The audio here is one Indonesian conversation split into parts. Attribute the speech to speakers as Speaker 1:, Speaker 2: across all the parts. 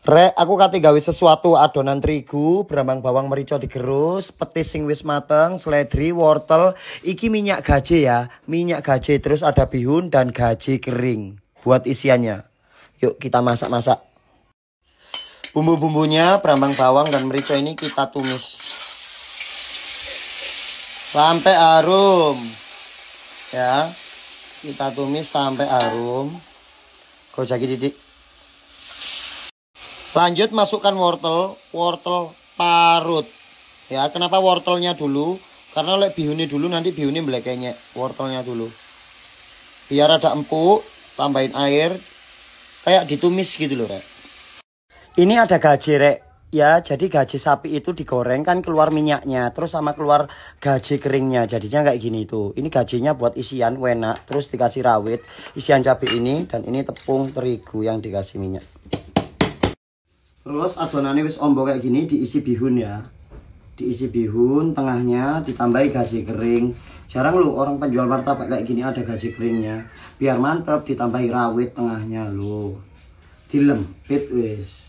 Speaker 1: Rek, aku kate gawe sesuatu adonan terigu, berambang bawang merica digerus, petis sing wis mateng, seledri, wortel, iki minyak gaje ya, minyak gaje terus ada bihun dan gaje kering buat isiannya. Yuk kita masak-masak. Bumbu-bumbunya berambang bawang dan merica ini kita tumis. Sampai harum. Ya. Kita tumis sampai harum. Kau jadi titik. Lanjut masukkan wortel, wortel parut. Ya, kenapa wortelnya dulu? Karena oleh bihunnya dulu nanti bihunnya belakangnya wortelnya dulu. Biar ada empuk, tambahin air, kayak ditumis gitu loh, Rek. Ini ada gaji, Rek. Ya, jadi gaji sapi itu digoreng kan keluar minyaknya, terus sama keluar gaji keringnya. Jadinya kayak gini tuh. Ini gajinya buat isian wena, terus dikasih rawit, isian cabai ini dan ini tepung terigu yang dikasih minyak. Terus adonan wis ombo kayak gini diisi bihun ya. Diisi bihun, tengahnya ditambahi gaji kering. Jarang lo orang penjual martabak kayak gini ada gaji keringnya. Biar mantep ditambahi rawit tengahnya Dilem, pit wis.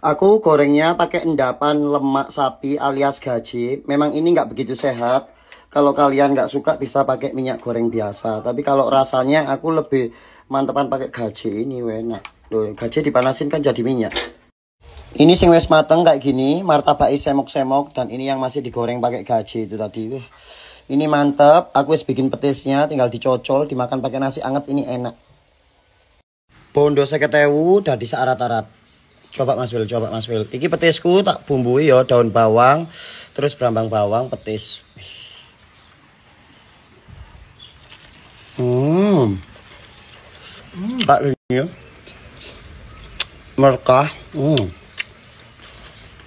Speaker 1: Aku gorengnya pakai endapan lemak sapi alias gaji. Memang ini nggak begitu sehat. Kalau kalian nggak suka bisa pakai minyak goreng biasa. Tapi kalau rasanya aku lebih mantepan pakai gaji ini enak. Loh, gaji dipanasin kan jadi minyak. Ini sing wes mateng kayak gini, martabak semok-semok dan ini yang masih digoreng pakai gaji itu tadi. Ini mantep, aku wes bikin petisnya tinggal dicocol, dimakan pakai nasi anget ini enak. Bondo seketewu dari searat arat Coba Mas Wil, coba Mas Wil. Iki petisku tak bumbui yo ya, daun bawang, terus berambang bawang, petis. Hmm. Hmm, ini ya. Merkah. Hmm.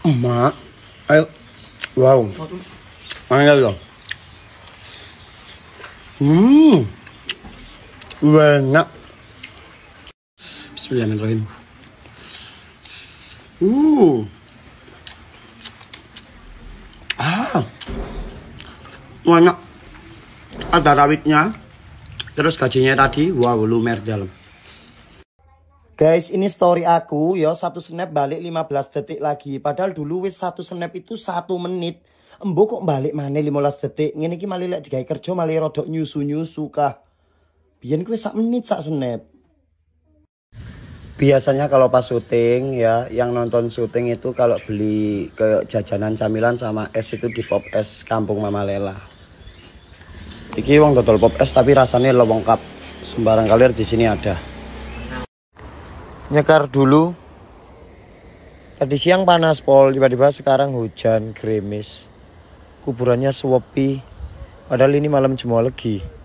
Speaker 1: Emak. Ayo. Wow. Mangga dong. Hmm. Enak. Bismillahirrahmanirrahim. Uh. Ah. banyak, Ada rawitnya. Terus gajinya tadi, wow, lumer dalam. Guys, ini story aku ya, satu snap balik 15 detik lagi. Padahal dulu wis satu snap itu satu menit. Embo kok balik mana 15 detik? Ini iki malah lek digawe kerja malah rodok nyusu-nyusu kah. Biyen kuwi sak menit sak snap. Biasanya kalau pas syuting ya, yang nonton syuting itu kalau beli ke jajanan camilan sama es itu di Pop Es Kampung Mama Lela. Iki wong dodol Pop Es tapi rasanya lengkap. Sembarang kalian di sini ada nyekar dulu tadi siang panas pol tiba-tiba sekarang hujan gerimis kuburannya sewepi padahal ini malam Jumat lagi